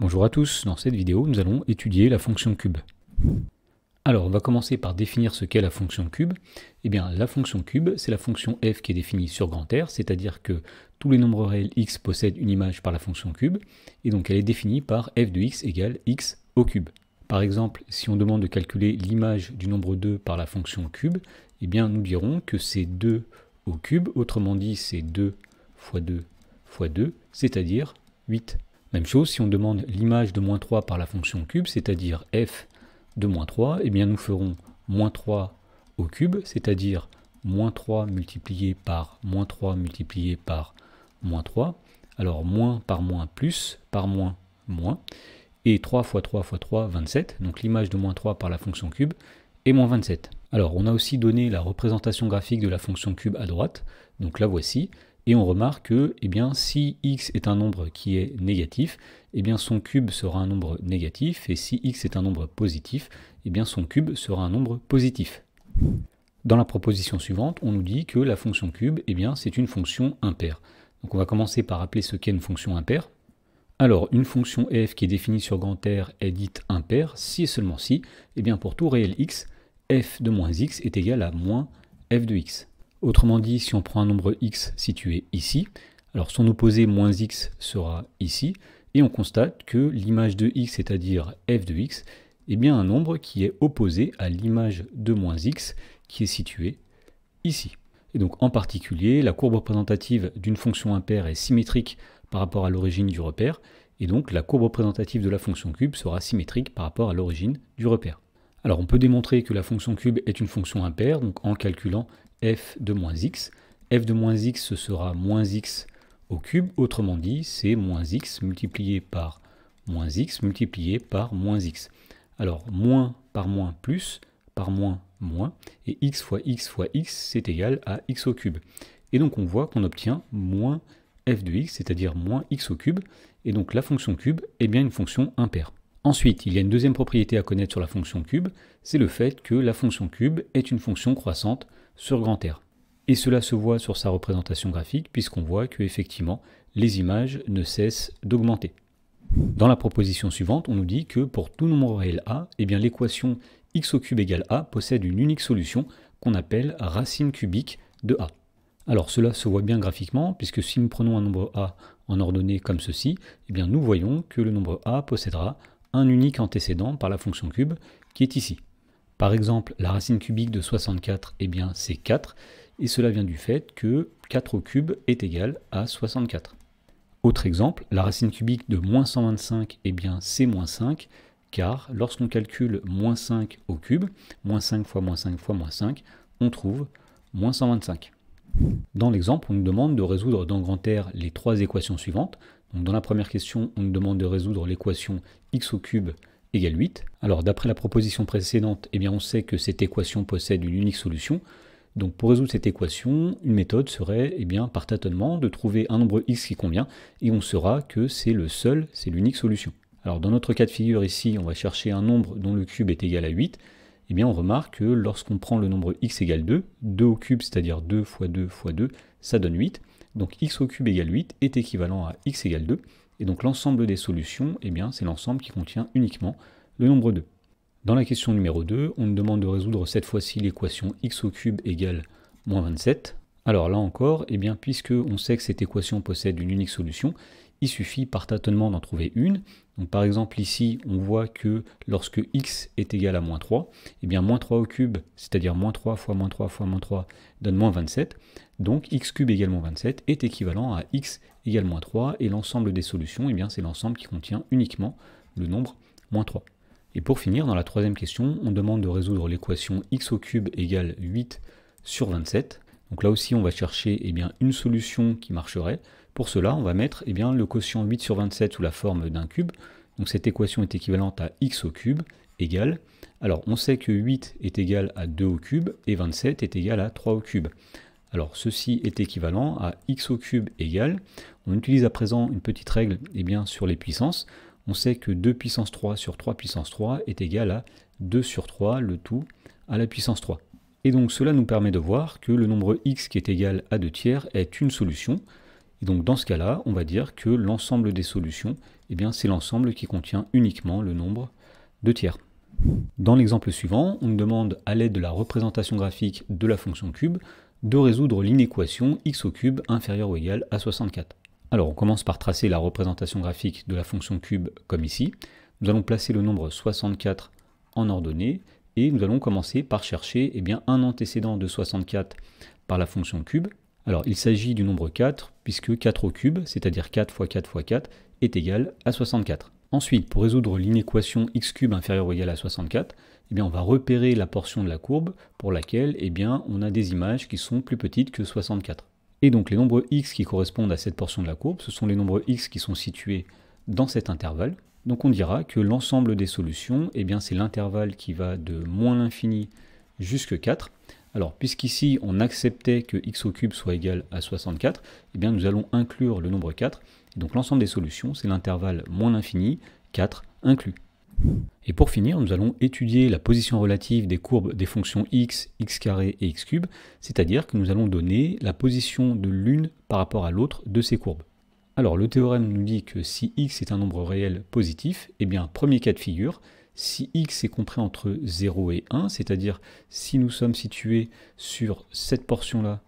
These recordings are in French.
Bonjour à tous, dans cette vidéo nous allons étudier la fonction cube. Alors on va commencer par définir ce qu'est la fonction cube. Eh bien la fonction cube c'est la fonction f qui est définie sur grand R, c'est-à-dire que tous les nombres réels x possèdent une image par la fonction cube, et donc elle est définie par f de x égale x au cube. Par exemple, si on demande de calculer l'image du nombre 2 par la fonction cube, eh bien nous dirons que c'est 2 au cube, autrement dit c'est 2 fois 2 fois 2, c'est-à-dire 8. Même chose si on demande l'image de moins 3 par la fonction cube, c'est-à-dire f de moins 3, et eh bien nous ferons moins 3 au cube, c'est-à-dire moins 3 multiplié par moins 3 multiplié par moins 3. Alors moins par moins plus par moins moins. Et 3 fois 3 fois 3, 27. Donc l'image de moins 3 par la fonction cube est moins 27. Alors on a aussi donné la représentation graphique de la fonction cube à droite. Donc la voici et on remarque que eh bien, si x est un nombre qui est négatif, eh bien, son cube sera un nombre négatif, et si x est un nombre positif, eh bien, son cube sera un nombre positif. Dans la proposition suivante, on nous dit que la fonction cube, eh bien, c'est une fonction impaire. Donc on va commencer par rappeler ce qu'est une fonction impaire. Alors, une fonction f qui est définie sur grand R est dite impaire si et seulement si, eh bien pour tout réel x, f de moins x est égal à moins f de x. Autrement dit, si on prend un nombre x situé ici, alors son opposé moins x sera ici, et on constate que l'image de x, c'est-à-dire f de x, est bien un nombre qui est opposé à l'image de moins x qui est située ici. Et donc en particulier, la courbe représentative d'une fonction impaire est symétrique par rapport à l'origine du repère, et donc la courbe représentative de la fonction cube sera symétrique par rapport à l'origine du repère. Alors on peut démontrer que la fonction cube est une fonction impaire, donc en calculant f de moins x. f de moins x, ce sera moins x au cube. Autrement dit, c'est moins x multiplié par moins x multiplié par moins x. Alors, moins par moins plus, par moins moins, et x fois x fois x, c'est égal à x au cube. Et donc on voit qu'on obtient moins f de x, c'est-à-dire moins x au cube, et donc la fonction cube est bien une fonction impaire. Ensuite, il y a une deuxième propriété à connaître sur la fonction cube, c'est le fait que la fonction cube est une fonction croissante sur grand air. Et cela se voit sur sa représentation graphique puisqu'on voit que effectivement les images ne cessent d'augmenter. Dans la proposition suivante, on nous dit que pour tout nombre réel a, eh l'équation x au cube égale a possède une unique solution qu'on appelle racine cubique de a. Alors cela se voit bien graphiquement, puisque si nous prenons un nombre a en ordonnée comme ceci, eh bien nous voyons que le nombre a possédera un unique antécédent par la fonction cube qui est ici. Par exemple, la racine cubique de 64, eh bien c'est 4, et cela vient du fait que 4 au cube est égal à 64. Autre exemple, la racine cubique de moins 125, eh bien c'est moins 5, car lorsqu'on calcule moins 5 au cube, moins 5 fois moins 5 fois moins 5, on trouve moins 125. Dans l'exemple, on nous demande de résoudre dans R les trois équations suivantes. dans la première question, on nous demande de résoudre l'équation x au cube alors d'après la proposition précédente, eh bien, on sait que cette équation possède une unique solution. Donc pour résoudre cette équation, une méthode serait eh bien, par tâtonnement de trouver un nombre x qui convient et on saura que c'est le seul, c'est l'unique solution. Alors dans notre cas de figure ici, on va chercher un nombre dont le cube est égal à 8. Eh bien on remarque que lorsqu'on prend le nombre x égale 2, 2 au cube, c'est-à-dire 2 fois 2 fois 2, ça donne 8. Donc x au cube égale 8 est équivalent à x égale 2. Et donc l'ensemble des solutions, eh bien, c'est l'ensemble qui contient uniquement le nombre 2. Dans la question numéro 2, on nous demande de résoudre cette fois-ci l'équation x au cube égale moins 27. Alors là encore, eh bien, puisque on sait que cette équation possède une unique solution, il suffit par tâtonnement d'en trouver une. Donc par exemple ici, on voit que lorsque x est égal à moins 3, eh bien moins 3 au cube, c'est-à-dire moins 3 fois moins 3 fois moins 3, donne moins 27. Donc x cube égale moins 27 est équivalent à x égale moins 3, et l'ensemble des solutions, eh bien c'est l'ensemble qui contient uniquement le nombre moins 3. Et pour finir, dans la troisième question, on demande de résoudre l'équation x au cube égale 8 sur 27. Donc là aussi, on va chercher eh bien, une solution qui marcherait. Pour cela, on va mettre eh bien, le quotient 8 sur 27 sous la forme d'un cube. Donc cette équation est équivalente à x au cube égale. Alors on sait que 8 est égal à 2 au cube et 27 est égal à 3 au cube. Alors ceci est équivalent à x au cube égale. On utilise à présent une petite règle eh bien, sur les puissances. On sait que 2 puissance 3 sur 3 puissance 3 est égal à 2 sur 3, le tout à la puissance 3. Et donc cela nous permet de voir que le nombre x qui est égal à 2 tiers est une solution. Et donc dans ce cas-là, on va dire que l'ensemble des solutions, eh bien c'est l'ensemble qui contient uniquement le nombre 2 tiers. Dans l'exemple suivant, on nous demande à l'aide de la représentation graphique de la fonction cube de résoudre l'inéquation x au cube inférieur ou égal à 64. Alors on commence par tracer la représentation graphique de la fonction cube comme ici. Nous allons placer le nombre 64 en ordonnée et nous allons commencer par chercher eh bien, un antécédent de 64 par la fonction cube. Alors il s'agit du nombre 4, puisque 4 au cube, c'est-à-dire 4 x 4 x 4, est égal à 64. Ensuite, pour résoudre l'inéquation x cube inférieur ou égal à 64, eh bien, on va repérer la portion de la courbe pour laquelle eh on a des images qui sont plus petites que 64. Et donc les nombres x qui correspondent à cette portion de la courbe, ce sont les nombres x qui sont situés dans cet intervalle. Donc on dira que l'ensemble des solutions, eh bien c'est l'intervalle qui va de moins l'infini jusque 4. Alors puisqu'ici on acceptait que x au cube soit égal à 64, eh bien nous allons inclure le nombre 4. Donc l'ensemble des solutions, c'est l'intervalle moins l'infini, 4 inclus. Et pour finir, nous allons étudier la position relative des courbes des fonctions x, x carré et x cube, c'est-à-dire que nous allons donner la position de l'une par rapport à l'autre de ces courbes. Alors le théorème nous dit que si x est un nombre réel positif, eh bien premier cas de figure, si x est compris entre 0 et 1, c'est-à-dire si nous sommes situés sur cette portion-là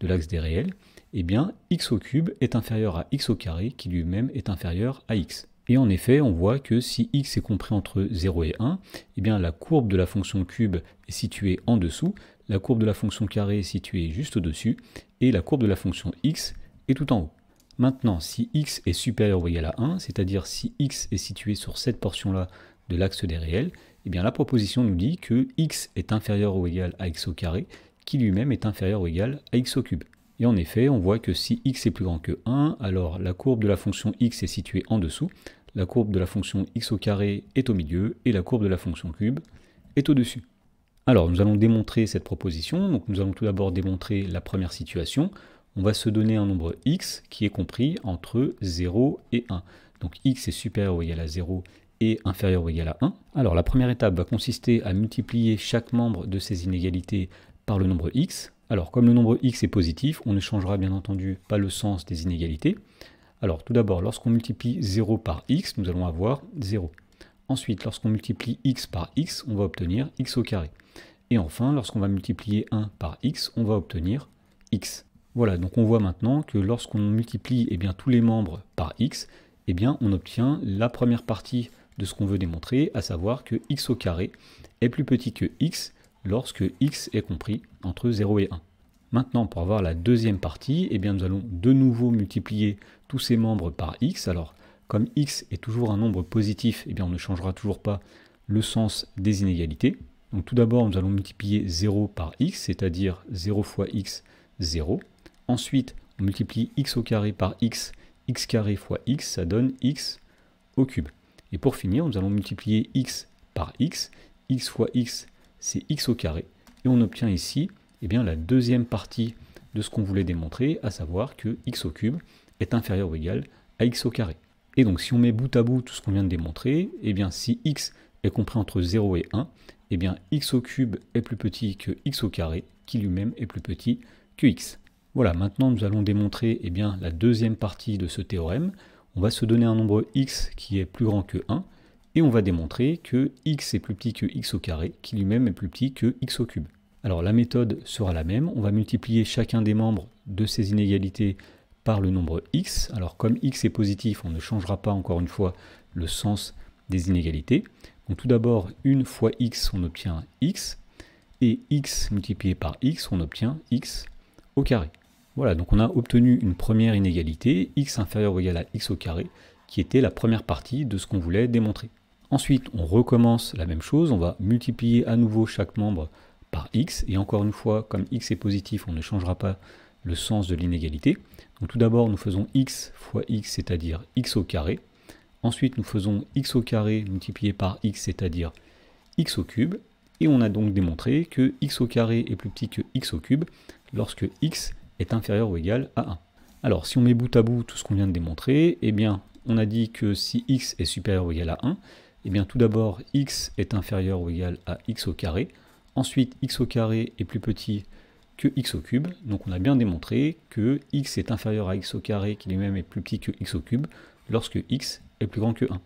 de l'axe des réels, eh bien x au cube est inférieur à x au carré qui lui-même est inférieur à x. Et en effet, on voit que si x est compris entre 0 et 1, eh bien la courbe de la fonction cube est située en dessous, la courbe de la fonction carré est située juste au-dessus, et la courbe de la fonction x est tout en haut. Maintenant, si x est supérieur ou égal à 1, c'est-à-dire si x est situé sur cette portion-là de l'axe des réels, eh bien la proposition nous dit que x est inférieur ou égal à x au carré, qui lui-même est inférieur ou égal à x au cube. Et en effet, on voit que si x est plus grand que 1, alors la courbe de la fonction x est située en dessous, la courbe de la fonction x au carré est au milieu, et la courbe de la fonction cube est au-dessus. Alors, nous allons démontrer cette proposition. Donc, nous allons tout d'abord démontrer la première situation on va se donner un nombre x qui est compris entre 0 et 1. Donc x est supérieur ou égal à 0 et inférieur ou égal à 1. Alors la première étape va consister à multiplier chaque membre de ces inégalités par le nombre x. Alors comme le nombre x est positif, on ne changera bien entendu pas le sens des inégalités. Alors tout d'abord, lorsqu'on multiplie 0 par x, nous allons avoir 0. Ensuite, lorsqu'on multiplie x par x, on va obtenir x au carré. Et enfin, lorsqu'on va multiplier 1 par x, on va obtenir x. Voilà, donc on voit maintenant que lorsqu'on multiplie eh bien, tous les membres par x, eh bien, on obtient la première partie de ce qu'on veut démontrer, à savoir que x au carré est plus petit que x lorsque x est compris entre 0 et 1. Maintenant, pour avoir la deuxième partie, eh bien, nous allons de nouveau multiplier tous ces membres par x. Alors, comme x est toujours un nombre positif, eh bien, on ne changera toujours pas le sens des inégalités. Donc tout d'abord, nous allons multiplier 0 par x, c'est-à-dire 0 fois x, 0. Ensuite, on multiplie x au carré par x, x carré fois x, ça donne x au cube. Et pour finir, nous allons multiplier x par x, x fois x, c'est x au carré. Et on obtient ici eh bien, la deuxième partie de ce qu'on voulait démontrer, à savoir que x au cube est inférieur ou égal à x au carré. Et donc si on met bout à bout tout ce qu'on vient de démontrer, eh bien si x est compris entre 0 et 1, eh bien x au cube est plus petit que x au carré, qui lui-même est plus petit que x. Voilà, maintenant nous allons démontrer eh bien, la deuxième partie de ce théorème. On va se donner un nombre x qui est plus grand que 1, et on va démontrer que x est plus petit que x au carré, qui lui-même est plus petit que x au cube. Alors la méthode sera la même, on va multiplier chacun des membres de ces inégalités par le nombre x. Alors comme x est positif, on ne changera pas encore une fois le sens des inégalités. Donc tout d'abord, une fois x, on obtient x, et x multiplié par x, on obtient x au carré. Voilà, donc on a obtenu une première inégalité, x inférieur ou égal à x au carré, qui était la première partie de ce qu'on voulait démontrer. Ensuite, on recommence la même chose, on va multiplier à nouveau chaque membre par x, et encore une fois, comme x est positif, on ne changera pas le sens de l'inégalité. Donc tout d'abord, nous faisons x fois x, c'est-à-dire x au carré. Ensuite, nous faisons x au carré multiplié par x, c'est-à-dire x au cube. Et on a donc démontré que x au carré est plus petit que x au cube lorsque x inférieur ou égal à 1. Alors si on met bout à bout tout ce qu'on vient de démontrer, eh bien on a dit que si x est supérieur ou égal à 1, eh bien tout d'abord x est inférieur ou égal à x au carré, ensuite x au carré est plus petit que x au cube, donc on a bien démontré que x est inférieur à x au carré qui lui-même est plus petit que x au cube lorsque x est plus grand que 1.